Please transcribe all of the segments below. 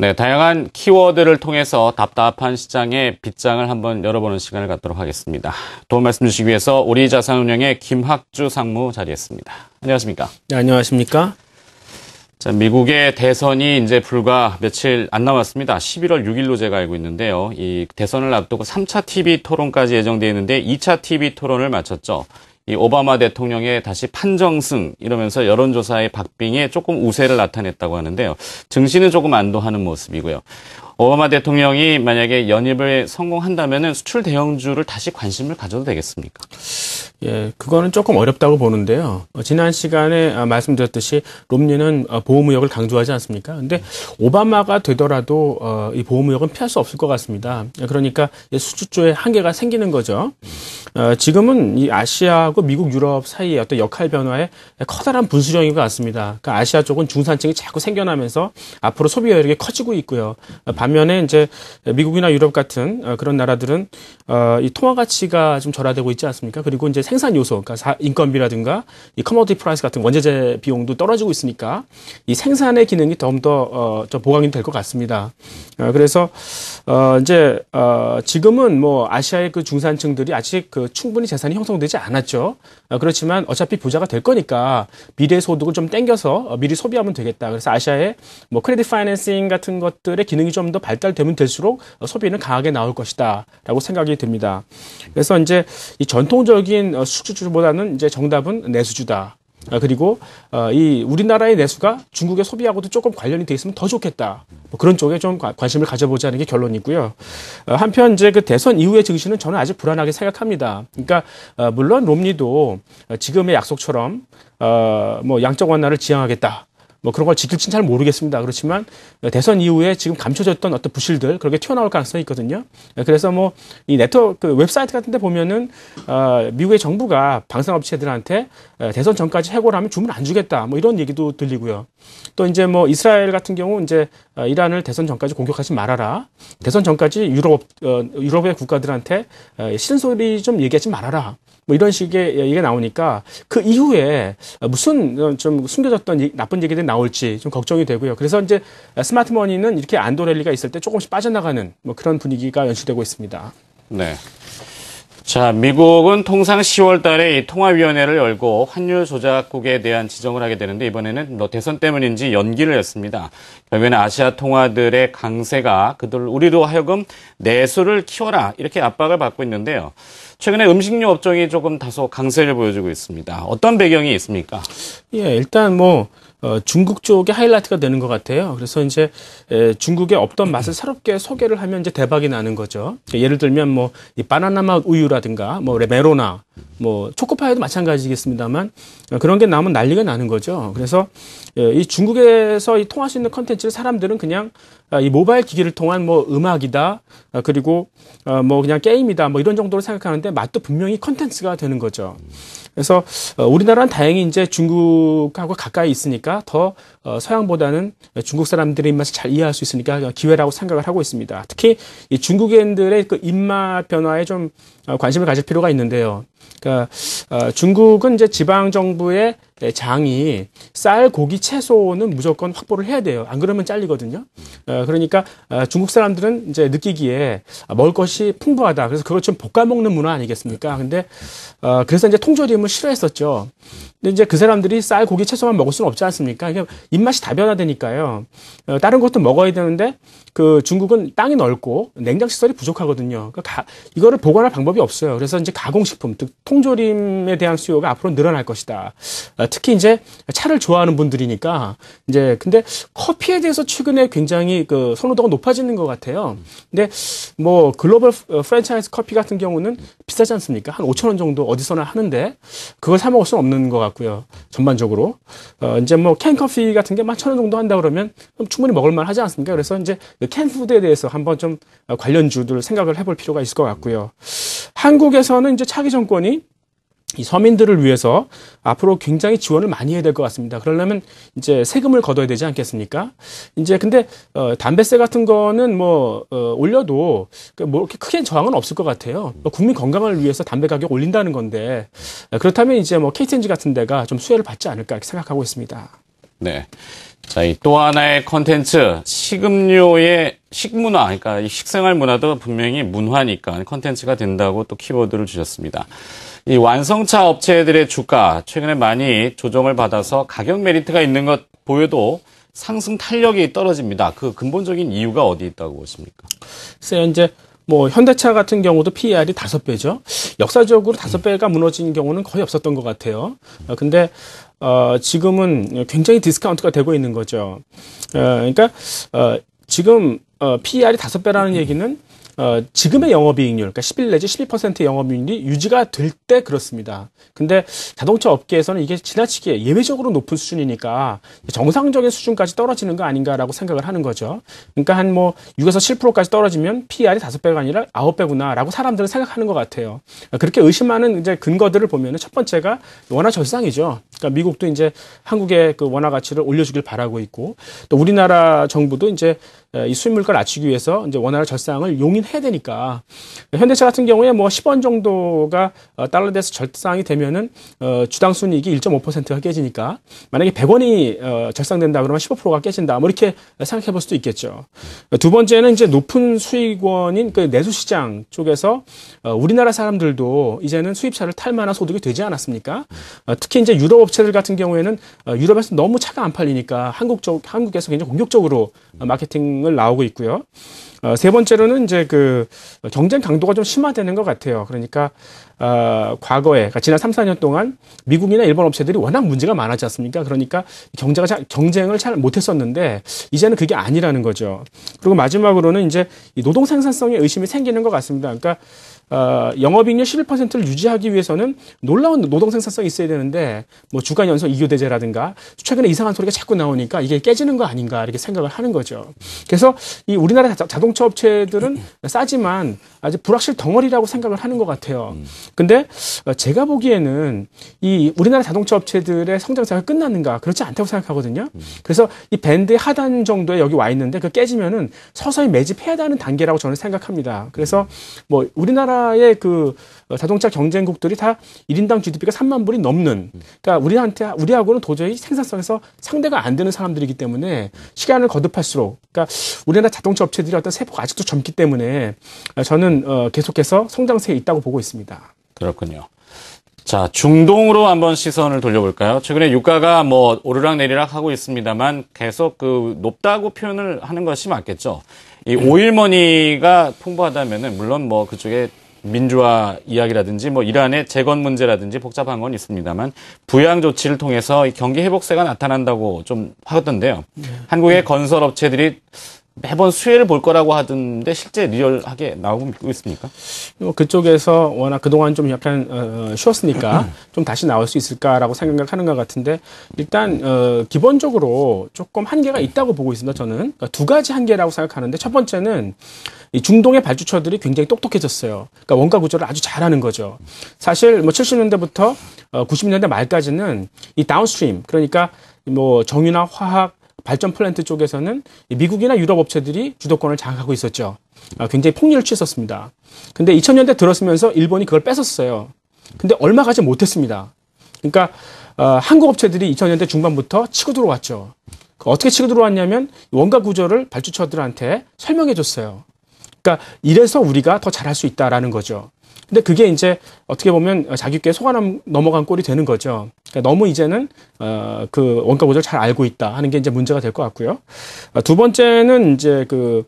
네, 다양한 키워드를 통해서 답답한 시장의 빗장을 한번 열어보는 시간을 갖도록 하겠습니다. 도움 말씀 주시기 위해서 우리 자산운영의 김학주 상무 자리했습니다. 안녕하십니까? 네, 안녕하십니까? 자, 미국의 대선이 이제 불과 며칠 안 남았습니다. 11월 6일로 제가 알고 있는데요. 이 대선을 앞두고 3차 TV 토론까지 예정되어 있는데 2차 TV 토론을 마쳤죠. 이 오바마 대통령의 다시 판정승 이러면서 여론조사의 박빙에 조금 우세를 나타냈다고 하는데요. 증시는 조금 안도하는 모습이고요. 오바마 대통령이 만약에 연입을성공한다면 수출 대형주를 다시 관심을 가져도 되겠습니까? 예, 그거는 조금 어렵다고 보는데요. 어, 지난 시간에 아, 말씀드렸듯이 롬니는 어, 보호무역을 강조하지 않습니까? 근데 오바마가 되더라도 어, 이 보호무역은 피할 수 없을 것 같습니다. 예, 그러니까 수출조의 한계가 생기는 거죠. 지금은 이 아시아하고 미국, 유럽 사이의 어떤 역할 변화에 커다란 분수령인 것 같습니다. 그러니까 아시아 쪽은 중산층이 자꾸 생겨나면서 앞으로 소비 여력이 커지고 있고요. 반 반면에 이제 미국이나 유럽 같은 어, 그런 나라들은 어, 이 통화 가치가 좀 절하되고 있지 않습니까? 그리고 이제 생산 요소, 그러니까 인건비라든가 이커머디 프라이스 같은 원재재 비용도 떨어지고 있으니까 이 생산의 기능이 좀더좀 어, 보강이 될 것 같습니다. 그래서 이제 지금은 뭐 아시아의 그 중산층들이 아직 그 충분히 재산이 형성되지 않았죠. 그렇지만 어차피 부자가 될 거니까 미래 소득을 좀 땡겨서 미리 소비하면 되겠다. 그래서 아시아의 뭐 크레딧 파이낸싱 같은 것들의 기능이 좀더 더 발달되면 될수록 소비는 강하게 나올 것이다라고 생각이 듭니다. 그래서 이제 이 전통적인 수출주보다는 어, 이제 정답은 내수주다. 아, 그리고 어, 이 우리나라의 내수가 중국의 소비하고도 조금 관련이 돼 있으면 더 좋겠다. 뭐 그런 쪽에 좀 관심을 가져보자는 게 결론이고요. 어, 한편 이제 그 대선 이후의 증시는 저는 아직 불안하게 생각합니다. 그러니까 물론 롬니도 지금의 약속처럼 뭐 양적 완화를 지향하겠다. 뭐 그런 걸지킬지는잘 모르겠습니다. 그렇지만 대선 이후에 지금 감춰졌던 어떤 부실들 그렇게 튀어나올 가능성이 있거든요. 네, 그래서 뭐 이 네트워크 그 웹사이트 같은 데 보면은 어 미국의 정부가 방산업체들한테 어, 대선 전까지 해고를하면 주문 안 주겠다. 뭐 이런 얘기도 들리고요. 또 이제 뭐 이스라엘 같은 경우 이제 어, 이란을 대선 전까지 공격하지 말아라. 대선 전까지 유럽 어, 유럽의 국가들한테 싫은 어, 소리 좀 얘기하지 말아라. 뭐 이런 식의 얘기가 나오니까 그 이후에 무슨 좀 숨겨졌던 나쁜 얘기들이 나올지 좀 걱정이 되고요. 그래서 이제 스마트 머니는 이렇게 안도 랠리가 있을 때 조금씩 빠져나가는 뭐 그런 분위기가 연출되고 있습니다. 네. 자, 미국은 통상 10월 달에 통화위원회를 열고 환율 조작국에 대한 지정을 하게 되는데 이번에는 뭐 대선 때문인지 연기를 했습니다. 결국에는 아시아 통화들의 강세가 그들 우리도 하여금 내수를 키워라 이렇게 압박을 받고 있는데요. 최근에 음식료 업종이 조금 다소 강세를 보여주고 있습니다. 어떤 배경이 있습니까? 예, 일단 뭐 어, 중국 쪽의 하이라이트가 되는 것 같아요. 그래서 이제 에, 중국에 없던 맛을 새롭게 소개를 하면 이제 대박이 나는 거죠. 예를 들면 뭐이 바나나 맛 우유라든가 뭐 레메로나 뭐 초코파이도 마찬가지겠습니다만 어, 그런 게 나오면 난리가 나는 거죠. 그래서 예, 이 중국에서 이 통할 수 있는 컨텐츠를 사람들은 그냥 아, 이 모바일 기기를 통한 뭐 음악이다 아, 그리고 아, 뭐 그냥 게임이다 뭐 이런 정도로 생각하는데 맛도 분명히 컨텐츠가 되는 거죠. 그래서 어, 우리나라는 다행히 이제 중국하고 가까이 있으니까 더 어, 서양보다는 중국 사람들의 입맛을 잘 이해할 수 있으니까 기회라고 생각을 하고 있습니다. 특히 이 중국인들의 그 입맛 변화에 좀 어, 관심을 가질 필요가 있는데요. 그러니까 어, 중국은 이제 지방 정부의 네, 장이 쌀, 고기, 채소는 무조건 확보를 해야 돼요. 안 그러면 잘리거든요. 어, 그러니까 어, 중국 사람들은 이제 느끼기에 아, 먹을 것이 풍부하다. 그래서 그걸 좀 볶아 먹는 문화 아니겠습니까? 근데 어, 그래서 이제 통조림을 싫어했었죠. 근데 이제 그 사람들이 쌀, 고기, 채소만 먹을 수는 없지 않습니까? 그냥 그러니까 입맛이 다변화되니까요. 다른 것도 먹어야 되는데 그 중국은 땅이 넓고 냉장 시설이 부족하거든요. 그러니까 가, 이거를 보관할 방법이 없어요. 그래서 이제 가공식품, 즉 통조림에 대한 수요가 앞으로 늘어날 것이다. 어, 특히 이제 차를 좋아하는 분들이니까 이제 근데 커피에 대해서 최근에 굉장히 그 선호도가 높아지는 것 같아요. 근데 뭐 글로벌 어, 프랜차이즈 커피 같은 경우는 비싸지 않습니까? 한 5천 원 정도 어디서나 하는데 그걸 사 먹을 수는 없는 것 같고요. 전반적으로 어 이제 뭐 캔 커피 같은 게 1만 천원 정도 한다 그러면 충분히 먹을만 하지 않습니까? 그래서 이제 그 캔 푸드에 대해서 한번 좀 어, 관련주들 생각을 해볼 필요가 있을 것 같고요. 한국에서는 이제 차기 정권이 이 서민들을 위해서 앞으로 굉장히 지원을 많이 해야 될 것 같습니다. 그러려면 이제 세금을 걷어야 되지 않겠습니까? 이제 근데 어, 담배세 같은 거는 뭐 어, 올려도 그 뭐 이렇게 크게 저항은 없을 것 같아요. 뭐 국민 건강을 위해서 담배 가격 올린다는 건데 그렇다면 이제 뭐 KTNG 같은 데가 좀 수혜를 받지 않을까 이렇게 생각하고 있습니다. 네. 자, 이 또 하나의 컨텐츠, 식음료의 식문화, 그러니까 이 식생활 문화도 분명히 문화니까 컨텐츠가 된다고 또 키워드를 주셨습니다. 이 완성차 업체들의 주가 최근에 많이 조정을 받아서 가격 메리트가 있는 것 보여도 상승 탄력이 떨어집니다. 그 근본적인 이유가 어디 있다고 보십니까? 글쎄요, 이제 뭐 현대차 같은 경우도 PER이 다섯 배죠. 역사적으로 다섯 배가 무너진 경우는 거의 없었던 것 같아요. 어, 근데 어, 지금은 굉장히 디스카운트가 되고 있는 거죠. 어, 그러니까 어, 지금 어, PER이 다섯 배라는 얘기는 어, 지금의 영업이익률, 그러니까 11 내지 12%의 영업이익률이 유지가 될 때 그렇습니다. 근데 자동차 업계에서는 이게 지나치게 예외적으로 높은 수준이니까 정상적인 수준까지 떨어지는 거 아닌가라고 생각을 하는 거죠. 그러니까 한 뭐 6에서 7%까지 떨어지면 PR이 5배가 아니라 9배구나라고 사람들은 생각하는 것 같아요. 그러니까 그렇게 의심하는 이제 근거들을 보면 첫 번째가 원화 절상이죠. 그러니까 미국도 이제 한국의 그 원화 가치를 올려주길 바라고 있고 또 우리나라 정부도 이제 이 수입 물가를 낮추기 위해서 이제 원화 절상을 용인해야 되니까 현대차 같은 경우에 뭐 10원 정도가 어, 달러 대서 절상이 되면은 어 주당 순이익이 1.5%가 깨지니까 만약에 100원이 어 절상된다 그러면 15%가 깨진다 뭐 이렇게 생각해 볼 수도 있겠죠. 두 번째는 이제 높은 수익원인 그 내수 시장 쪽에서 어 우리나라 사람들도 이제는 수입차를 탈 만한 소득이 되지 않았습니까? 어 특히 이제 유럽 업체들 같은 경우에는 어, 유럽에서 너무 차가 안 팔리니까 한국 쪽 한국에서 굉장히 공격적으로 마케팅을 나오고 있고요. 어, 세 번째로는 이제 그 경쟁 강도가 좀 심화되는 것 같아요. 그러니까 어, 과거에 그러니까 지난 3, 4년 동안 미국이나 일본 업체들이 워낙 문제가 많았지 않습니까? 그러니까 경제가 잘, 경쟁을 잘 못했었는데 이제는 그게 아니라는 거죠. 그리고 마지막으로는 이제 노동 생산성에 의심이 생기는 것 같습니다. 그러니까 어, 영업이익률 11%를 유지하기 위해서는 놀라운 노동 생산성이 있어야 되는데 뭐 주간 연속 이교 대제라든가 최근에 이상한 소리가 자꾸 나오니까 이게 깨지는 거 아닌가 이렇게 생각을 하는 거죠. 거죠. 그래서 이 우리나라 자동차 업체들은 싸지만 아직 불확실 덩어리라고 생각을 하는 것 같아요. 음. 근데 어, 제가 보기에는 이 우리나라 자동차 업체들의 성장세가 끝났는가 그렇지 않다고 생각하거든요. 음. 그래서 이 밴드의 하단 정도에 여기 와 있는데 그 깨지면은 서서히 매집해야 하는 단계라고 저는 생각합니다. 그래서 음. 뭐 우리나라의 그 어, 자동차 경쟁국들이 다 1인당 GDP가 3만 불이 넘는 음. 그러니까 우리한테 우리하고는 도저히 생산성에서 상대가 안 되는 사람들이기 때문에 시간을 거듭할수록 그러니까 우리나라 자동차 업체들이 어떤 세포가 아직도 젊기 때문에 어, 저는 어, 계속해서 성장세에 있다고 보고 있습니다. 그렇군요. 자, 중동으로 한번 시선을 돌려볼까요? 최근에 유가가 뭐 오르락 내리락 하고 있습니다만 계속 그 높다고 표현을 하는 것이 맞겠죠. 이 음. 오일머니가 풍부하다면은 물론 뭐 그쪽에 민주화 이야기라든지 뭐 이란의 재건 문제라든지 복잡한 건 있습니다만 부양 조치를 통해서 경기 회복세가 나타난다고 좀 하던데요. 네. 한국의 네. 건설 업체들이 매번 수혜를 볼 거라고 하던데 실제 리얼하게 나오고 있습니까? 뭐 그쪽에서 워낙 그동안 좀 약간 어, 어, 쉬었으니까 음. 좀 다시 나올 수 있을까라고 생각하는 것 같은데 일단 어, 기본적으로 조금 한계가 있다고 보고 있습니다. 저는 그러니까 두 가지 한계라고 생각하는데 첫 번째는 이 중동의 발주처들이 굉장히 똑똑해졌어요. 그러니까 원가 구조를 아주 잘하는 거죠. 사실 뭐 70년대부터 90년대 말까지는 이 다운스트림 그러니까 뭐 정유나 화학 발전 플랜트 쪽에서는 미국이나 유럽 업체들이 주도권을 장악하고 있었죠. 아, 굉장히 폭리를 취했었습니다. 근데 2000년대 들었으면서 일본이 그걸 뺏었어요. 근데 얼마 가지 못했습니다. 그러니까 어, 한국 업체들이 2000년대 중반부터 치고 들어왔죠. 그 어떻게 치고 들어왔냐면 원가 구조를 발주처들한테 설명해 줬어요. 그러니까 이래서 우리가 더 잘할 수 있다라는 거죠. 근데 그게 이제 어떻게 보면 자기께 속아 넘어간 꼴이 되는 거죠. 그러니까 너무 이제는 어, 그 원가 구조를 잘 알고 있다 하는 게 이제 문제가 될 것 같고요. 아, 두 번째는 이제 그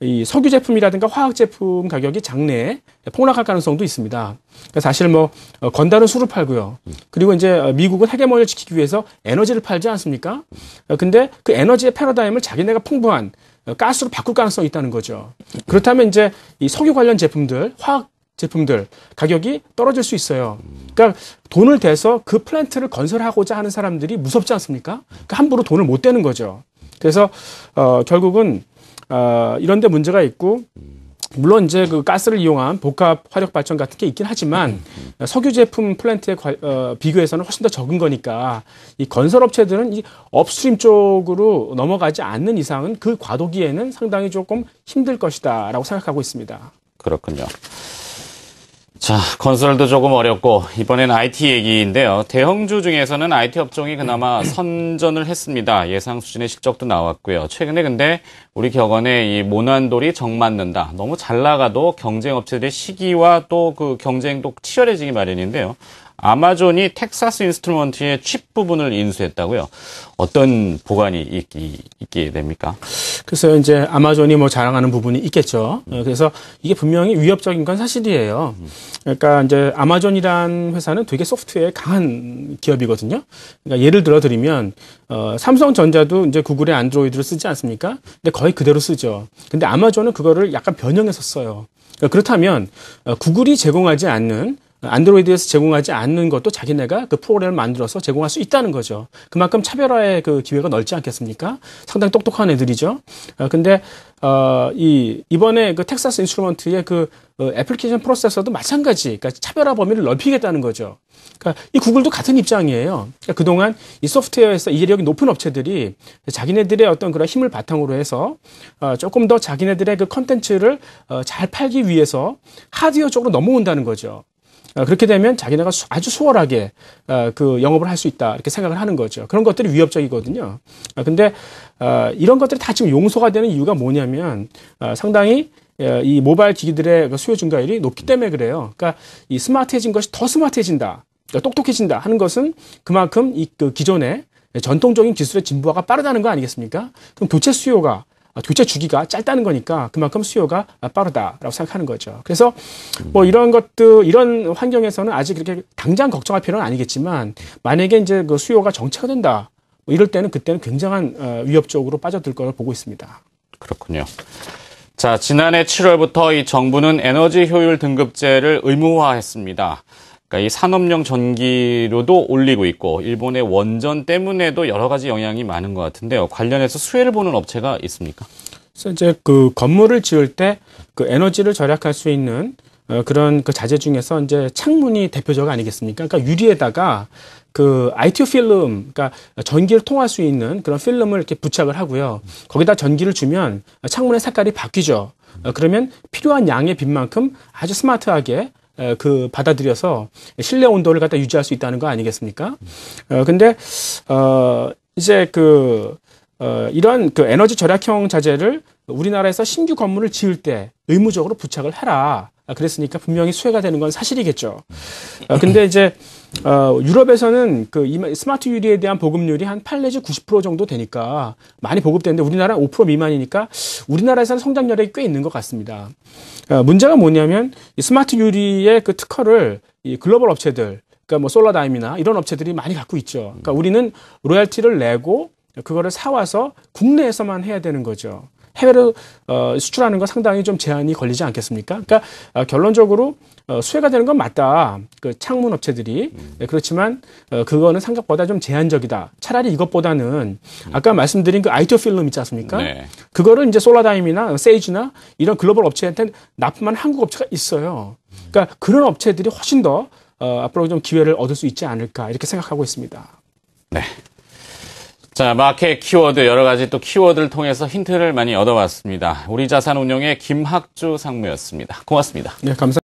이 석유 제품이라든가 화학 제품 가격이 장내에 폭락할 가능성도 있습니다. 그러니까 사실 뭐 어, 건달은 수을 팔고요. 그리고 이제 미국은 헤게모니를 지키기 위해서 에너지를 팔지 않습니까? 어, 근데 그 에너지의 패러다임을 자기네가 풍부한 어, 가스로 바꿀 가능성이 있다는 거죠. 그렇다면 이제 이 석유 관련 제품들, 화학 제품들 가격이 떨어질 수 있어요. 그러니까 돈을 대서 그 플랜트를 건설하고자 하는 사람들이 무섭지 않습니까? 그러니까 함부로 돈을 못 대는 거죠. 그래서 어, 결국은 어, 이런데 문제가 있고 물론 이제 그 가스를 이용한 복합 화력 발전 같은 게 있긴 하지만 석유 제품 플랜트에 어, 비교해서는 훨씬 더 적은 거니까 이 건설 업체들은 이 업스트림 쪽으로 넘어가지 않는 이상은 그 과도기에는 상당히 조금 힘들 것이다라고 생각하고 있습니다. 그렇군요. 자, 건설도 조금 어렵고 이번엔 IT 얘기인데요. 대형주 중에서는 IT 업종이 그나마 음. 선전을 했습니다. 예상 수준의 실적도 나왔고요. 최근에 근데 우리 격언에 이 모난돌이 정 맞는다. 너무 잘 나가도 경쟁 업체들의 시기와 또 그 경쟁도 치열해지기 마련인데요. 아마존이 텍사스 인스트루먼트의 칩 부분을 인수했다고요. 어떤 보관이 있, 있게 됩니까? 그래서 이제 아마존이 뭐 자랑하는 부분이 있겠죠. 어, 그래서 이게 분명히 위협적인 건 사실이에요. 그러니까 이제 아마존이란 회사는 되게 소프트웨어에 강한 기업이거든요. 그러니까 예를 들어 드리면 어, 삼성전자도 이제 구글의 안드로이드를 쓰지 않습니까? 근데 거의 그대로 쓰죠. 근데 아마존은 그거를 약간 변형해서 써요. 그러니까 그렇다면 어, 구글이 제공하지 않는 안드로이드에서 제공하지 않는 것도 자기네가 그 프로그램을 만들어서 제공할 수 있다는 거죠. 그만큼 차별화의 그 기회가 넓지 않겠습니까? 상당히 똑똑한 애들이죠. 어, 근데 어, 이 이번에 그 텍사스 인스트루먼트의 그 어, 애플리케이션 프로세서도 마찬가지, 그러니까 차별화 범위를 넓히겠다는 거죠. 그러니까 이 구글도 같은 입장이에요. 그러니까 그동안 이 소프트웨어에서 이해력이 높은 업체들이 자기네들의 어떤 그런 힘을 바탕으로 해서 어, 조금 더 자기네들의 그 컨텐츠를 어, 잘 팔기 위해서 하드웨어 쪽으로 넘어온다는 거죠. 어, 그렇게 되면 자기네가 아주 수월하게 어, 그 영업을 할 수 있다 이렇게 생각을 하는 거죠. 그런 것들이 위협적이거든요. 어, 근데 이런 것들이 다 지금 용서가 되는 이유가 뭐냐면 상당히 이 모바일 기기들의 그 수요 증가율이 높기 때문에 그래요. 그러니까 이 스마트해진 것이 더 스마트해진다, 그러니까 똑똑해진다 하는 것은 그만큼 이 그 기존의 전통적인 기술의 진보화가 빠르다는 거 아니겠습니까? 그럼 도체 수요가 교체 아, 주기가 짧다는 거니까 그만큼 수요가 빠르다라고 생각하는 거죠. 그래서 뭐 이런 것들 이런 환경에서는 아직 그렇게 당장 걱정할 필요는 아니겠지만 만약에 이제 그 수요가 정체가 된다 뭐 이럴 때는 그때는 굉장한 어, 위협 적으로 빠져들 거를 보고 있습니다. 그렇군요. 자, 지난해 7월부터 이 정부는 에너지 효율 등급제를 의무화했습니다. 그러니까 이 산업용 전기로도 올리고 있고 일본의 원전 때문에도 여러 가지 영향이 많은 것 같은데요. 관련해서 수혜를 보는 업체가 있습니까? 그래서 이제 그 건물을 지을 때 그 에너지를 절약할 수 있는 어 그런 그 자재 중에서 이제 창문이 대표적 아니겠습니까? 그러니까 유리에다가 그 ITO 필름, 그러니까 전기를 통할 수 있는 그런 필름을 이렇게 부착을 하고요. 거기다 전기를 주면 창문의 색깔이 바뀌죠. 어 그러면 필요한 양의 빛만큼 아주 스마트하게 그 받아들여서 실내 온도를 갖다 유지할 수 있다는 거 아니겠습니까? 어 근데 어 이제 그 어, 이런 그 에너지 절약형 자재를 우리나라에서 신규 건물을 지을 때 의무적으로 부착을 해라. 아, 그랬으니까 분명히 수혜가 되는 건 사실이겠죠. 어, 근데 이제 어, 유럽에서는 그 스마트 유리에 대한 보급률이 한 8 내지 90% 정도 되니까 많이 보급되는데 우리나라 5% 미만이니까 우리나라에서는 성장 여력이 꽤 있는 것 같습니다. 어, 문제가 뭐냐면 이 스마트 유리의 그 특허를 이 글로벌 업체들 그러니까 뭐 솔라다임이나 이런 업체들이 많이 갖고 있죠. 그러니까 우리는 로열티를 내고 그거를 사와서 국내에서만 해야 되는 거죠. 해외로 어, 수출하는 건 상당히 좀 제한이 걸리지 않겠습니까? 그러니까 어, 결론적으로 어, 수혜가 되는 건 맞다. 그 창문 업체들이 음. 네, 그렇지만 어, 그거는 생각보다 좀 제한적이다. 차라리 이것보다는 음. 아까 말씀드린 그아이티오 필름 있지 않습니까? 네. 그거를 이제 솔라다임이나 세이지나 이런 글로벌 업체한테 납품한 한국 업체가 있어요. 그러니까 그런 업체들이 훨씬 더 어, 앞으로 좀 기회를 얻을 수 있지 않을까 이렇게 생각하고 있습니다. 네. 자, 마켓 키워드 여러 가지 또 키워드를 통해서 힌트를 많이 얻어왔습니다 우리 자산 운용의 김학주 상무였습니다. 고맙습니다. 네, 감사합니다.